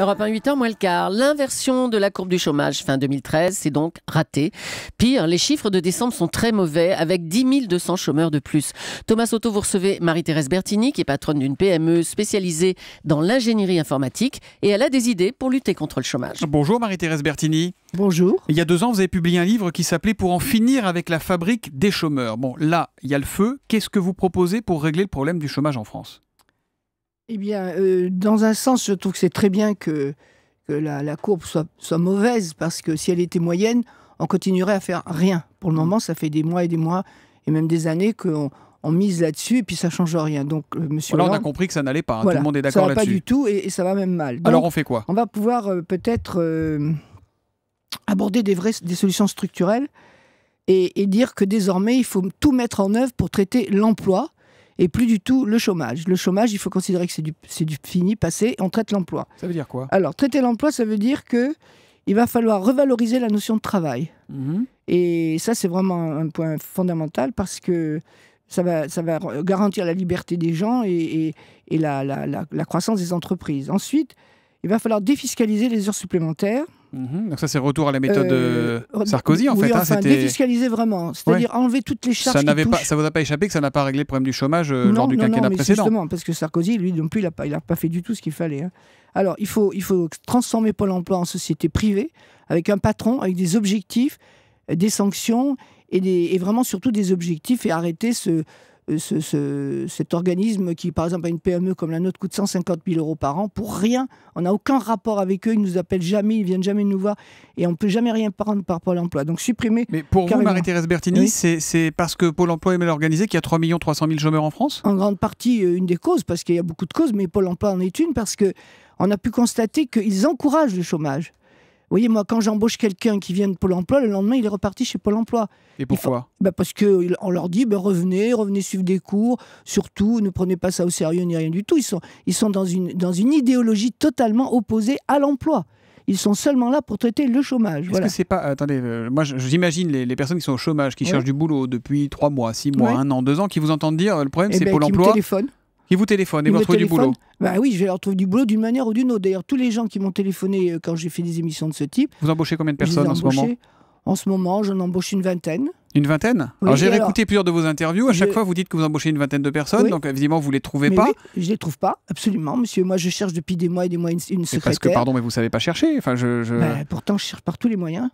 Europe 1, 8 h moins le quart. L'inversion de la courbe du chômage fin 2013, c'est donc raté. Pire, les chiffres de décembre sont très mauvais, avec 10 200 chômeurs de plus. Thomas Soto, vous recevez Marie-Thérèse Bertini, qui est patronne d'une PME spécialisée dans l'ingénierie informatique, et elle a des idées pour lutter contre le chômage. Bonjour Marie-Thérèse Bertini. Bonjour. Il y a deux ans, vous avez publié un livre qui s'appelait Pour en finir avec la fabrique des chômeurs. Bon, là, il y a le feu. Qu'est-ce que vous proposez pour régler le problème du chômage en France eh bien, euh, dans un sens, je trouve que c'est très bien que, la, courbe soit, mauvaise, parce que si elle était moyenne, on continuerait à faire rien. Pour le mm. moment, ça fait des mois et des mois, et même des années qu'on mise là-dessus, et puis ça change rien. Donc, euh, monsieur. Alors, on a compris que ça n'allait pas. Hein. tout le monde est d'accord là-dessus. Ça va pas du tout, et, ça va même mal. Alors, on fait quoi On va pouvoir euh, peut-être aborder des, des solutions structurelles et, dire que désormais, il faut tout mettre en œuvre pour traiter l'emploi et plus du tout le chômage. Le chômage, il faut considérer que c'est du, fini, passé, on traite l'emploi. Ça veut dire quoi Alors, traiter l'emploi, ça veut dire que il va falloir revaloriser la notion de travail. Mhm. Et ça, c'est vraiment un point fondamental parce que ça va, ça va garantir la liberté des gens et, la croissance des entreprises. Ensuite, il va falloir défiscaliser les heures supplémentaires. Mhm. donc ça, c'est retour à la méthode euh, Sarkozy, en fait. Hein, enfin, défiscaliser vraiment, c'est-à-dire enlever toutes les charges. Ça n'avait ça vous a pas échappé que ça n'a pas réglé le problème du chômage euh, non, lors du non, quinquennat non, mais Justement, parce que Sarkozy, lui, non plus, il n'a pas, il a pas fait du tout ce qu'il fallait. Hein. Alors, il faut, il faut transformer Pôle Emploi en société privée, avec un patron, avec des objectifs, des sanctions et, des, et vraiment surtout des objectifs, et arrêter ce, euh, ce, cet organisme qui, par exemple, à une PME comme la nôtre coûte 150 000 euros par an pour rien. On n'a aucun rapport avec eux. Ils nous appellent jamais, ils viennent jamais nous voir et on peut jamais rien prendre par Pôle Emploi. Donc supprimer. Mais pour vous, Marie-Thérèse Bertini, c'est parce que Pôle Emploi est mal organisé qu'il y a 3 300 000 chômeurs en France En grande partie, euh, une des causes, parce qu'il y a beaucoup de causes, mais Pôle Emploi en est une parce que on a pu constater qu'ils encouragent le chômage voyez, moi, quand j'embauche quelqu'un qui vient de Pôle emploi, le lendemain, il est reparti chez Pôle emploi. Et pourquoi bah, Parce qu'on leur dit, bah, revenez, revenez suivre des cours, surtout, ne prenez pas ça au sérieux ni rien du tout. Ils sont, ils sont dans, une, dans une idéologie totalement opposée à l'emploi ils sont seulement là pour traiter le chômage. Est-ce que c'est pas. Euh, attendez, euh, moi j'imagine les, personnes qui sont au chômage, qui cherchent du boulot depuis 3 mois, 6 mois, 1 an, 2 ans, qui vous entendent dire euh, le problème eh c'est ben, Pôle emploi. téléphone. Ils vous téléphonent et vous retrouvent du boulot Bah oui, je vais leur trouver du boulot d'une manière ou d'une autre. D'ailleurs, tous les gens qui m'ont téléphoné euh, quand j'ai fait des émissions de ce type. Vous embauchez combien de personnes en ce moment En ce moment, j'en embauche une vingtaine. Une vingtaine Alors j'ai réécouté plusieurs de vos interviews. À chaque fois, vous dites que vous embauchez une vingtaine de personnes, donc évidemment, vous ne les trouvez pas. Oui, je ne les trouve pas, absolument, monsieur. Moi, je cherche depuis des mois et des mois une, secrétaire. Parce que, pardon, mais vous ne savez pas chercher. Enfin, je, bah, pourtant, je cherche par tous les moyens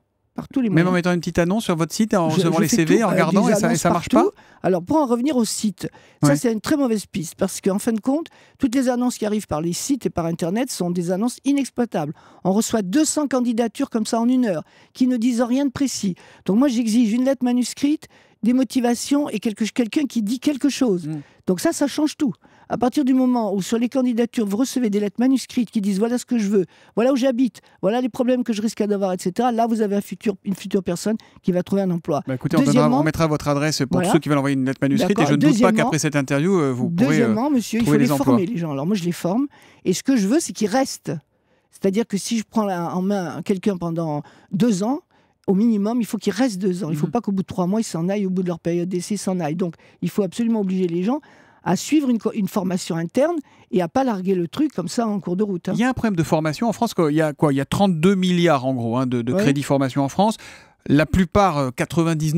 les Même en mettant une petite annonce sur votre site, en recevant les CV, en euh, regardant, et ça, marche pas Alors, pour en revenir au site, ça, c'est une très mauvaise piste, parce qu'en fin de compte, toutes les annonces qui arrivent par les sites et par Internet sont des annonces inexploitables. On reçoit 200 candidatures comme ça en une heure, qui ne disent rien de précis. Donc, moi, j'exige une lettre manuscrite, des motivations et quelqu'un qui dit quelque chose. Mm. Donc ça, ça change tout à partir du moment où sur les candidatures, vous recevez des lettres manuscrites qui disent voilà ce que je veux, voilà où j'habite, voilà les problèmes que je risque d'avoir, etc., là, vous avez un futur, une future personne qui va trouver un emploi. Bah, écoutez, on, mettra votre adresse pour ceux qui veulent envoyer une lettre manuscrite et je ne doute pas qu'après cette interview, euh, vous pourrez. Deuxièmement, euh, monsieur, il faut les, former, les gens. Alors moi, je les forme et ce que je veux, c'est qu'ils restent. C'est-à-dire que si je prends en main quelqu'un pendant deux ans, au minimum, il faut qu'il reste deux ans. Il ne faut mhm. pas qu'au bout de trois mois, ils s'en aillent, au bout de leur période d'essai, s'en aillent. Donc, il faut absolument obliger les gens à suivre une, formation interne et à pas larguer le truc comme ça en cours de route. Hein. Il y a un problème de formation en France. Il y a quoi Il y a 32 milliards en gros hein, de, crédits formation en France la plupart, 99%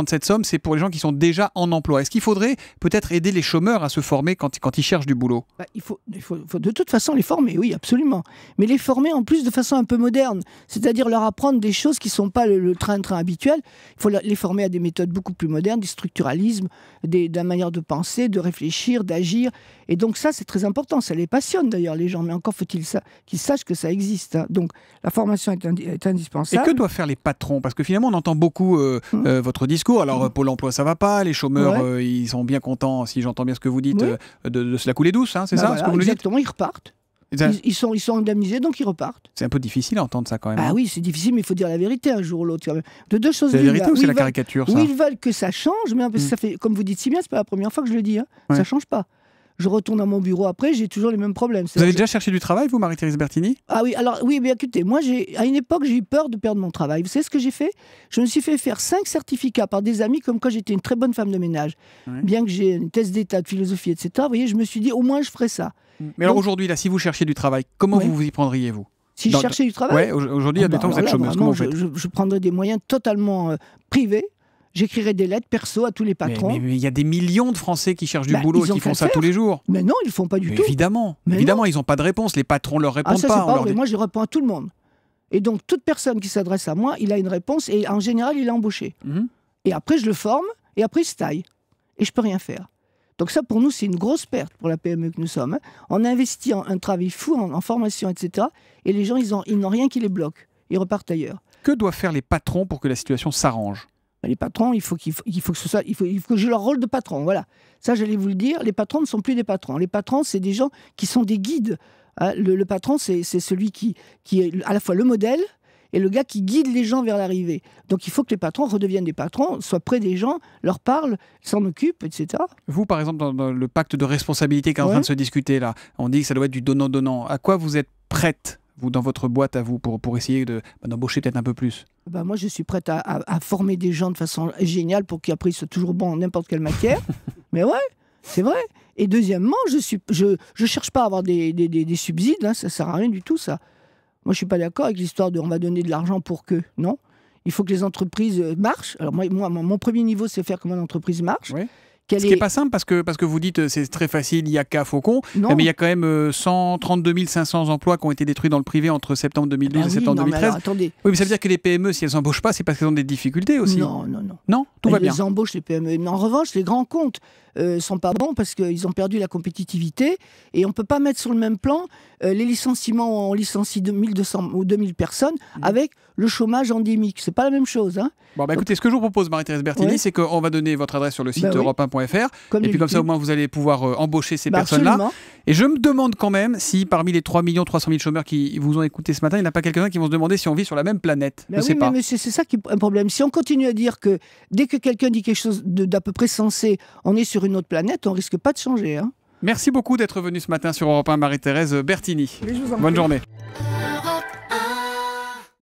euh, de cette somme, c'est pour les gens qui sont déjà en emploi. Est-ce qu'il faudrait peut-être aider les chômeurs à se former quand, quand ils cherchent du boulot bah, il, faut, de toute façon les former, oui, absolument. Mais les former en plus de façon un peu moderne, c'est-à-dire leur apprendre des choses qui ne sont pas le train-train habituel. Il faut les former à des méthodes beaucoup plus modernes, du structuralisme, des, de manière de penser, de réfléchir, d'agir. Et donc ça, c'est très important. Ça les passionne d'ailleurs, les gens. Mais encore faut-il qu'ils sachent que ça existe. Hein. Donc la formation est, indispensable. Et que doivent faire les patrons Parce que on entend beaucoup euh, mmh. euh, votre discours. Alors, euh, Pôle emploi, ça va pas. Les chômeurs, ils sont bien contents, si j'entends bien ce que vous dites, de, se la couler douce, hein, c'est bah ça ce que vous Exactement, ils repartent. Ils, sont, ils indemnisés, donc ils repartent. C'est un peu difficile à entendre ça quand même. Ah oui, c'est difficile, mais il faut dire la vérité un jour ou l'autre. De deux choses. C'est la vérité ou c'est la caricature ça Oui, ils veulent que ça change, mais mmh. ça fait, comme vous dites si bien, c'est pas la première fois que je le dis. Hein. Ça change pas je retourne à mon bureau après, j'ai toujours les mêmes problèmes. Vous avez déjà cherché du travail, vous, Marie-Thérèse Bertini Ah oui, alors oui, mais écoutez, moi, à une époque, j'ai eu peur de perdre mon travail. Vous savez ce que j'ai fait Je me suis fait faire cinq certificats par des amis, comme quand j'étais une très bonne femme de ménage. Bien que j'ai une thèse d'état de philosophie, etc., vous voyez, je me suis dit, au moins, je ferai ça. Mm. Mais alors aujourd'hui, là, si vous cherchez du travail, comment vous vous y prendriez-vous si je cherchais du travail Oui, Aujourd'hui, il y a des temps, vous êtes chômeuse. je, je, prendrais des moyens totalement euh, privés J'écrirais des lettres perso à tous les patrons. Mais il y a des millions de Français qui cherchent du bah, boulot et qui font ça tous les jours. Mais non, ils ne font pas du tout. Évidemment, évidemment ils n'ont pas de réponse. Les patrons ne leur ah, répondent pas. pas leur... Moi, je réponds à tout le monde. Et donc, toute personne qui s'adresse à moi, il a une réponse et en général, il est embauché. Mhm. Et après, je le forme et après, il se taille. Et je peux rien faire. Donc ça, pour nous, c'est une grosse perte pour la PME que nous sommes. On investit en un travail fou, en, formation, etc. Et les gens, ils n'ont ils rien qui les bloque. Ils repartent ailleurs. Que doivent faire les patrons pour que la situation s'arrange bah, les patrons, il faut, faut, que ce soit, il faut, que j'ai leur rôle de patron. Voilà. Ça, j'allais vous le dire. Les patrons ne sont plus des patrons. Les patrons, c'est des gens qui sont des guides. Hein. Le, patron, c'est celui qui, qui est à la fois le modèle et le gars qui guide les gens vers l'arrivée. Donc il faut que les patrons redeviennent des patrons, soient près des gens, leur parlent, s'en occupent, etc. Vous, par exemple, dans le pacte de responsabilité qui est en train de se discuter là, on dit que ça doit être du donnant-donnant. À quoi vous êtes prête vous, dans votre boîte à vous, pour, pour essayer bah, d'embaucher peut-être un peu plus bah, moi, je suis prête à, former des gens de façon géniale pour qu'après ils soient toujours bon en n'importe quelle matière. Mais ouais, c'est vrai. Et deuxièmement, je ne je, cherche pas à avoir des, subsides, hein, ça ne sert à rien du tout, ça. Moi, je suis pas d'accord avec l'histoire de on va donner de l'argent pour que. Non. Il faut que les entreprises marchent. Alors, moi, moi mon premier niveau, c'est faire que mon entreprise marche. Oui. Ce qui n'est est pas simple parce que, parce que vous dites euh, c'est très facile, il n'y a qu'à Faucon, non. mais il y a quand même 132 euh, 500 emplois qui ont été détruits dans le privé entre septembre 2012 ah et septembre 2013. attendez. Oui, mais ça veut dire que les PME, si elles n'embauchent pas, c'est parce qu'elles ont des difficultés aussi. Non, non, non. Non, tout va bien. les PME. Mais en revanche, les grands comptes, euh, sont pas bons parce qu'ils ont perdu la compétitivité et on peut pas mettre sur le même plan euh, les licenciements, on licencie 200 ou 2000 personnes mm. avec le chômage endémique. C'est pas la même chose. Hein. Bon, bah, écoutez, ce que je vous propose, Marie-Thérèse Bertini, c'est qu'on va donner votre adresse sur le site bah europe 1fr et puis comme ça, au moins, vous allez pouvoir euh, embaucher ces bah, personnes-là. Et je me demande quand même si parmi les 3 300 000 chômeurs qui vous ont écouté ce matin, il n'y en a pas quelques-uns qui vont se demander si on vit sur la même planète. oui, mais c'est ça qui est un problème. Si on continue à dire que dès que quelqu'un dit quelque chose d'à peu près sensé, on est sur une autre planète, on risque pas de changer. Hein. Merci beaucoup d'être venu ce matin sur Europe 1, Marie-Thérèse Bertini. Bonne journée.